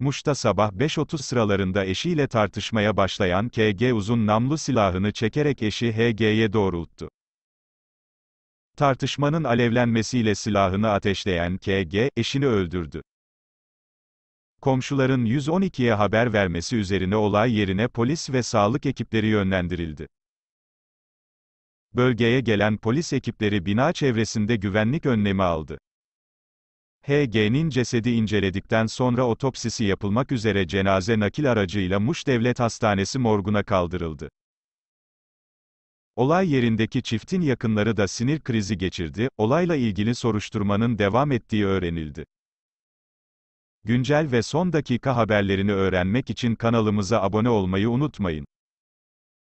Muş'ta sabah 5.30 sıralarında eşiyle tartışmaya başlayan KG uzun namlu silahını çekerek eşi HG'ye doğrulttu. Tartışmanın alevlenmesiyle silahını ateşleyen KG, eşini öldürdü. Komşuların 112'ye haber vermesi üzerine olay yerine polis ve sağlık ekipleri yönlendirildi. Bölgeye gelen polis ekipleri bina çevresinde güvenlik önlemi aldı. HG'nin cesedi inceledikten sonra otopsisi yapılmak üzere cenaze nakil aracıyla Muş Devlet Hastanesi morguna kaldırıldı. Olay yerindeki çiftin yakınları da sinir krizi geçirdi, olayla ilgili soruşturmanın devam ettiği öğrenildi. Güncel ve son dakika haberlerini öğrenmek için kanalımıza abone olmayı unutmayın.